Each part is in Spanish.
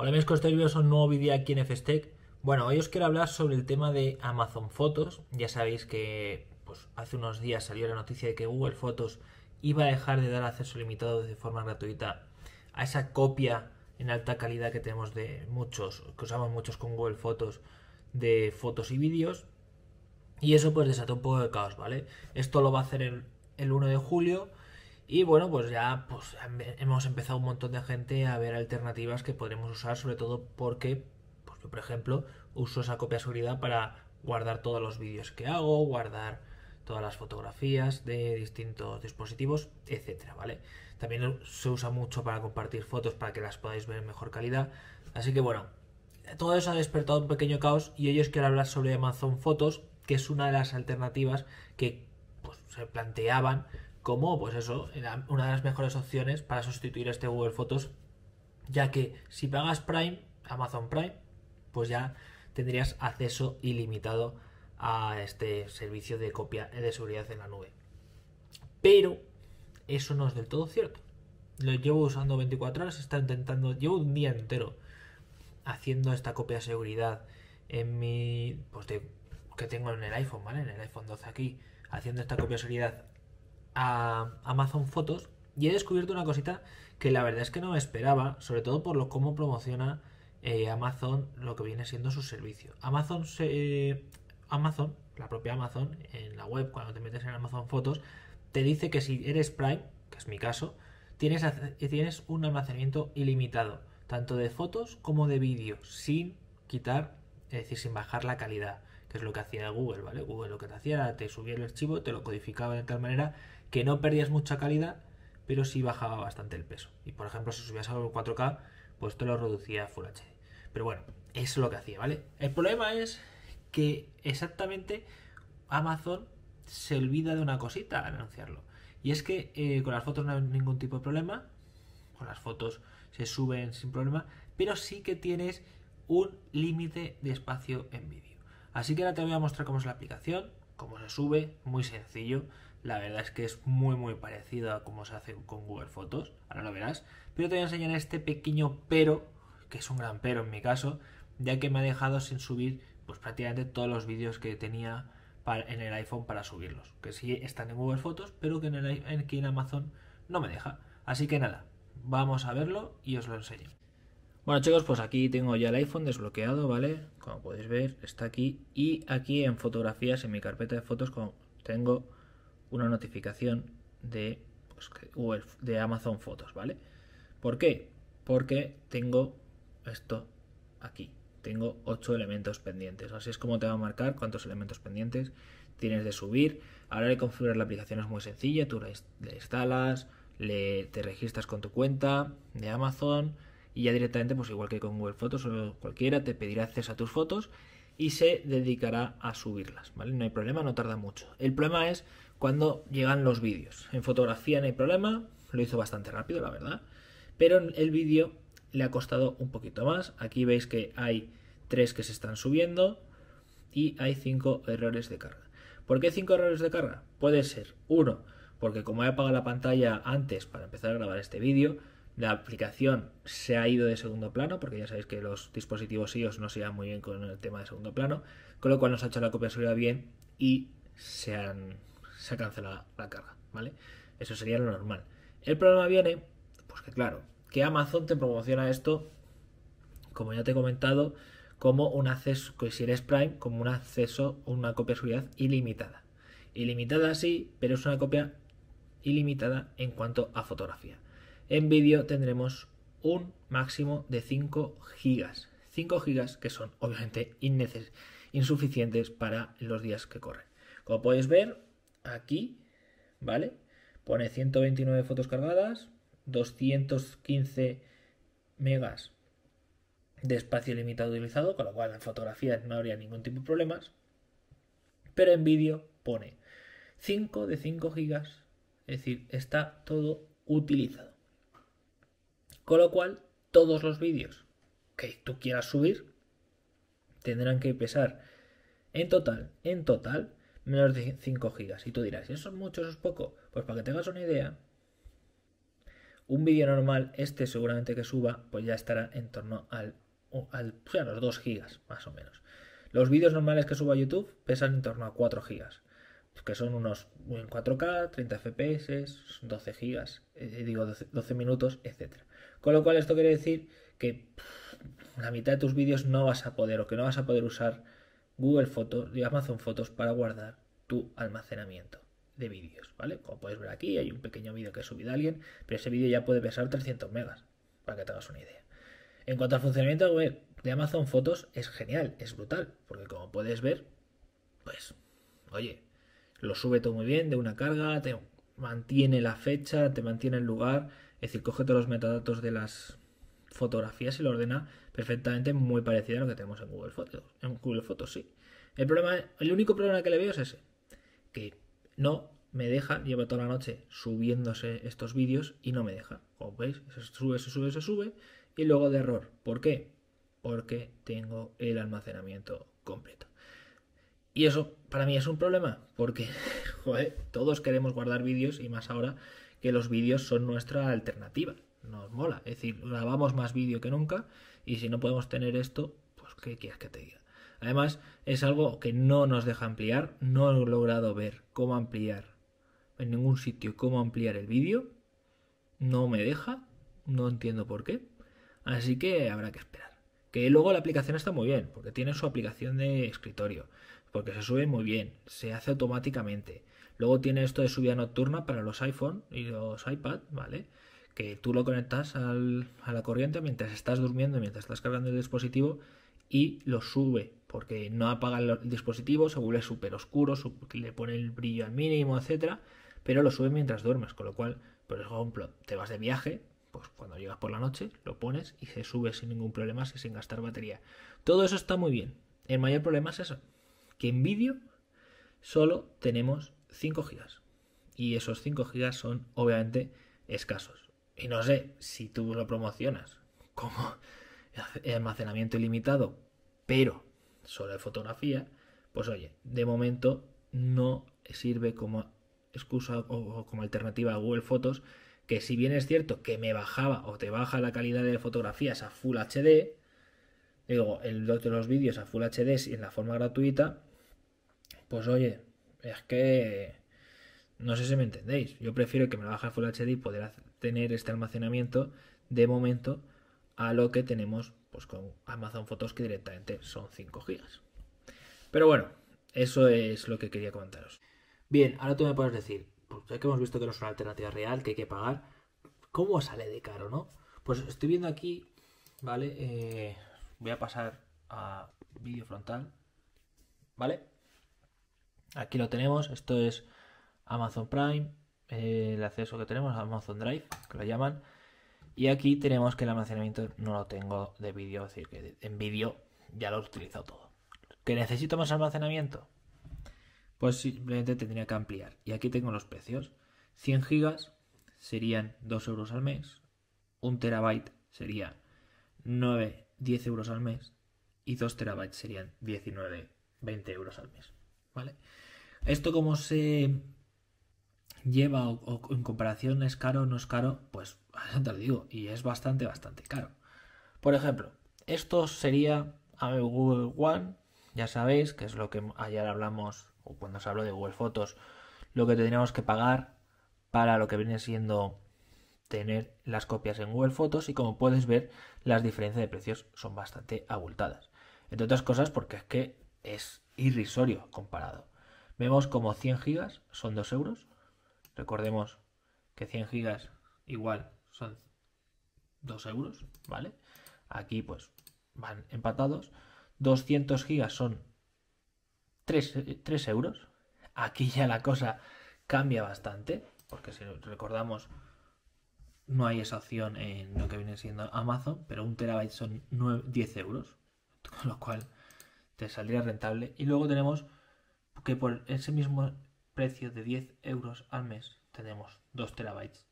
Hola amigos Viendo un nuevo vídeo aquí en FSTech. Bueno, hoy os quiero hablar sobre el tema de Amazon Fotos. Ya sabéis que pues, hace unos días salió la noticia de que Google Fotos iba a dejar de dar acceso limitado de forma gratuita a esa copia en alta calidad que tenemos de muchos, que usamos muchos con Google Fotos, de fotos y vídeos. Y eso pues desató un poco de caos, ¿vale? Esto lo va a hacer el 1 de julio y bueno, pues ya pues, em, hemos empezado un montón de gente a ver alternativas que podremos usar, sobre todo porque pues yo, por ejemplo, uso esa copia seguridad para guardar todos los vídeos que hago, guardar todas las fotografías de distintos dispositivos, etcétera, ¿vale? También se usa mucho para compartir fotos para que las podáis ver en mejor calidad. Así que bueno, todo eso ha despertado un pequeño caos y hoy os quiero hablar sobre Amazon Photos, que es una de las alternativas que pues, se planteaban como, pues eso, una de las mejores opciones para sustituir este Google Fotos, ya que si pagas Prime, Amazon Prime, pues ya tendrías acceso ilimitado a este servicio de copia de seguridad en la nube. Pero eso no es del todo cierto. Lo llevo usando 24 horas, está intentando, llevo un día entero haciendo esta copia de seguridad en mi, pues que tengo en el iPhone, ¿vale? En el iPhone 12 aquí, haciendo esta copia de seguridad a Amazon Fotos y he descubierto una cosita que la verdad es que no me esperaba, sobre todo por lo cómo promociona eh, Amazon lo que viene siendo su servicio. Amazon, eh, Amazon, la propia Amazon, en la web, cuando te metes en Amazon Fotos, te dice que si eres Prime, que es mi caso, tienes, tienes un almacenamiento ilimitado, tanto de fotos como de vídeos, sin quitar, es decir, sin bajar la calidad que es lo que hacía Google, ¿vale? Google lo que te hacía era te subía el archivo, te lo codificaba de tal manera que no perdías mucha calidad, pero sí bajaba bastante el peso. Y por ejemplo, si subías algo 4K, pues te lo reducía a Full HD. Pero bueno, eso es lo que hacía, ¿vale? El problema es que exactamente Amazon se olvida de una cosita al anunciarlo. Y es que eh, con las fotos no hay ningún tipo de problema, con las fotos se suben sin problema, pero sí que tienes un límite de espacio en vídeo. Así que ahora te voy a mostrar cómo es la aplicación, cómo se sube, muy sencillo. La verdad es que es muy muy parecido a cómo se hace con Google Fotos, ahora lo verás. Pero te voy a enseñar este pequeño pero, que es un gran pero en mi caso, ya que me ha dejado sin subir pues prácticamente todos los vídeos que tenía en el iPhone para subirlos. Que sí están en Google Fotos, pero que en, el, que en Amazon no me deja. Así que nada, vamos a verlo y os lo enseño. Bueno chicos, pues aquí tengo ya el iPhone desbloqueado, ¿vale? Como podéis ver, está aquí. Y aquí en fotografías, en mi carpeta de fotos, tengo una notificación de, pues, de Amazon Fotos, ¿vale? ¿Por qué? Porque tengo esto aquí. Tengo ocho elementos pendientes. Así es como te va a marcar cuántos elementos pendientes tienes de subir. Ahora de configurar la aplicación es muy sencilla. Tú la instalas, te registras con tu cuenta de Amazon y ya directamente, pues igual que con Google Fotos o cualquiera, te pedirá acceso a tus fotos y se dedicará a subirlas, ¿vale? No hay problema, no tarda mucho. El problema es cuando llegan los vídeos. En fotografía no hay problema, lo hizo bastante rápido, la verdad. Pero el vídeo le ha costado un poquito más. Aquí veis que hay tres que se están subiendo y hay cinco errores de carga. ¿Por qué cinco errores de carga? Puede ser, uno, porque como he apagado la pantalla antes para empezar a grabar este vídeo, la aplicación se ha ido de segundo plano, porque ya sabéis que los dispositivos iOS no se dan muy bien con el tema de segundo plano, con lo cual nos ha hecho la copia de seguridad bien y se, ha cancelado la carga, ¿vale? Eso sería lo normal. El problema viene, pues que claro, que Amazon te promociona esto, como ya te he comentado, como un acceso, si eres Prime, como un acceso, una copia de seguridad ilimitada. Ilimitada sí, pero es una copia ilimitada en cuanto a fotografía. En vídeo tendremos un máximo de 5 gigas. 5 gigas que son obviamente insuficientes para los días que corren. Como podéis ver, aquí, ¿vale? Pone 129 fotos cargadas, 215 megas de espacio limitado utilizado, con lo cual en fotografías no habría ningún tipo de problemas. Pero en vídeo pone 5 de 5 gigas, es decir, está todo utilizado. Con lo cual, todos los vídeos que tú quieras subir tendrán que pesar en total, en total, menos de 5 gigas. Y tú dirás, ¿eso es mucho, eso es poco? Pues para que tengas una idea, un vídeo normal, este seguramente que suba, pues ya estará en torno al, al los 2 gigas, más o menos. Los vídeos normales que suba YouTube pesan en torno a 4 gigas, que son unos 4K, 30 FPS, 12 gigas, eh, digo 12, 12 minutos, etcétera. Con lo cual esto quiere decir que la mitad de tus vídeos no vas a poder o que no vas a poder usar Google Fotos y Amazon Fotos para guardar tu almacenamiento de vídeos, ¿vale? Como puedes ver aquí, hay un pequeño vídeo que he subido alguien, pero ese vídeo ya puede pesar 300 megas, para que te hagas una idea. En cuanto al funcionamiento de Amazon Fotos, es genial, es brutal, porque como puedes ver, pues, oye, lo sube todo muy bien de una carga, te mantiene la fecha, te mantiene el lugar, es decir, coge todos los metadatos de las fotografías y lo ordena perfectamente muy parecido a lo que tenemos en Google Fotos. En Google Fotos, sí. El, problema, el único problema que le veo es ese. Que no me deja, lleva toda la noche subiéndose estos vídeos y no me deja. Como veis, se sube, se sube, se sube y luego de error. ¿Por qué? Porque tengo el almacenamiento completo. Y eso para mí es un problema, porque todos queremos guardar vídeos y más ahora que los vídeos son nuestra alternativa. Nos mola. Es decir, grabamos más vídeo que nunca y si no podemos tener esto, pues ¿qué quieres que te diga? Además, es algo que no nos deja ampliar. No he logrado ver cómo ampliar en ningún sitio cómo ampliar el vídeo. No me deja. No entiendo por qué. Así que habrá que esperar. Que luego la aplicación está muy bien, porque tiene su aplicación de escritorio, porque se sube muy bien, se hace automáticamente. Luego tiene esto de subida nocturna para los iPhone y los iPad, ¿vale? Que tú lo conectas a la corriente mientras estás durmiendo, mientras estás cargando el dispositivo y lo sube, porque no apaga el dispositivo, se vuelve súper oscuro, le pone el brillo al mínimo, etcétera, pero lo sube mientras duermes, con lo cual, por ejemplo, te vas de viaje, pues cuando llegas por la noche lo pones y se sube sin ningún problema, sin gastar batería. Todo eso está muy bien. El mayor problema es eso, que en vídeo solo tenemos 5 gigas. Y esos 5 gigas son obviamente escasos. Y no sé si tú lo promocionas como almacenamiento ilimitado, pero solo de fotografía, pues oye, de momento no sirve como excusa o como alternativa a Google Fotos que si bien es cierto que me bajaba o te baja la calidad de fotografías a Full HD, digo, el, de los vídeos a Full HD y en la forma gratuita, pues oye, es que no sé si me entendéis. Yo prefiero que me lo baje a Full HD y poder tener este almacenamiento de momento a lo que tenemos pues con Amazon Fotos que directamente son 5 GB. Pero bueno, eso es lo que quería comentaros. Bien, ahora tú me puedes decir, pues, ya que hemos visto que no es una alternativa real, que hay que pagar, ¿cómo sale de caro, no? Pues estoy viendo aquí, ¿vale? Eh, voy a pasar a vídeo frontal, ¿vale? Aquí lo tenemos, esto es Amazon Prime, eh, el acceso que tenemos a Amazon Drive, que lo llaman. Y aquí tenemos que el almacenamiento no lo tengo de vídeo, es decir, que en vídeo ya lo he utilizado todo. ¿Que necesito más almacenamiento? pues simplemente tendría que ampliar. Y aquí tengo los precios. 100 gigas serían 2 euros al mes, 1 terabyte sería 9, 10 euros al mes y 2 terabytes serían 19, 20 euros al mes. ¿Vale? Esto como se lleva o, en comparación es caro o no es caro, pues te lo digo, y es bastante, bastante caro. Por ejemplo, esto sería a Google One, ya sabéis que es lo que ayer hablamos cuando os hablo de Google Fotos, lo que tendríamos que pagar para lo que viene siendo tener las copias en Google Fotos y como puedes ver las diferencias de precios son bastante abultadas. Entre otras cosas porque es que es irrisorio comparado. Vemos como 100 gigas son 2 euros. Recordemos que 100 gigas igual son 2 euros, ¿vale? Aquí pues van empatados. 200 gigas son 3, eh, euros. Aquí ya la cosa cambia bastante, porque si recordamos, no hay esa opción en lo que viene siendo Amazon, pero un terabyte son 9, 10 euros, con lo cual te saldría rentable. Y luego tenemos que por ese mismo precio de 10 euros al mes tenemos 2 terabytes.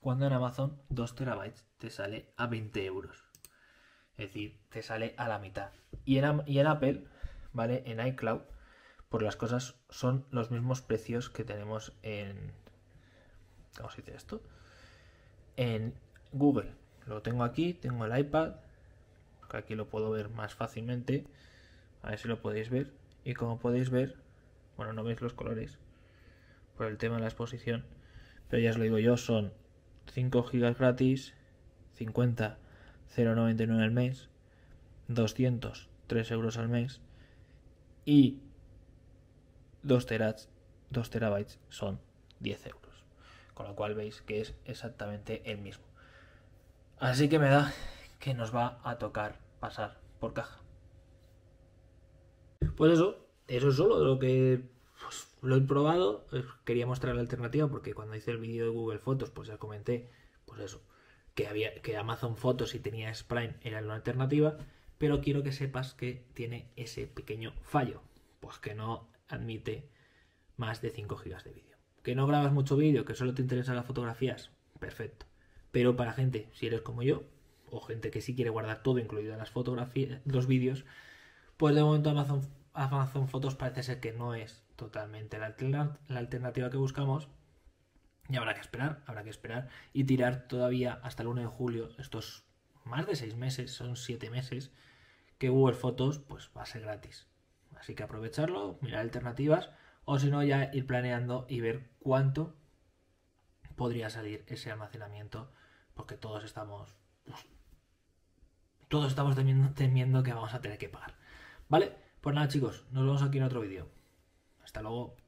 Cuando en Amazon 2 terabytes te sale a 20 euros. Es decir, te sale a la mitad. Y y en Apple, ¿vale? En iCloud por las cosas son los mismos precios que tenemos en... ¿Cómo se dice esto? En Google. Lo tengo aquí, tengo el iPad, que aquí lo puedo ver más fácilmente. A ver si lo podéis ver. Y como podéis ver, bueno, no veis los colores por el tema de la exposición, pero ya os lo digo yo, son 5 GB gratis, 50, 0,99 al mes, 203 euros al mes y 2 terabytes son 10 euros. Con lo cual veis que es exactamente el mismo. Así que me da que nos va a tocar pasar por caja. Pues eso, eso es solo lo que pues, lo he probado. Eh, quería mostrar la alternativa porque cuando hice el vídeo de Google Fotos, pues ya comenté, pues eso, que, había, que Amazon Photos si tenía Prime era la alternativa, pero quiero que sepas que tiene ese pequeño fallo. Pues que no admite más de 5 gigas de vídeo. Que no grabas mucho vídeo, que solo te interesan las fotografías, perfecto. Pero para gente, si eres como yo, o gente que sí quiere guardar todo, incluido las fotografías, los vídeos, pues de momento Amazon, Amazon Fotos parece ser que no es totalmente la, alternativa que buscamos. Y habrá que esperar, habrá que esperar y tirar todavía hasta el 1 de julio estos más de 6 meses, son 7 meses, que Google Fotos pues va a ser gratis. Así que aprovecharlo, mirar alternativas o si no ya ir planeando y ver cuánto podría salir ese almacenamiento porque todos estamos pues, todos estamos temiendo que vamos a tener que pagar. ¿Vale? Pues nada chicos, nos vemos aquí en otro vídeo. Hasta luego.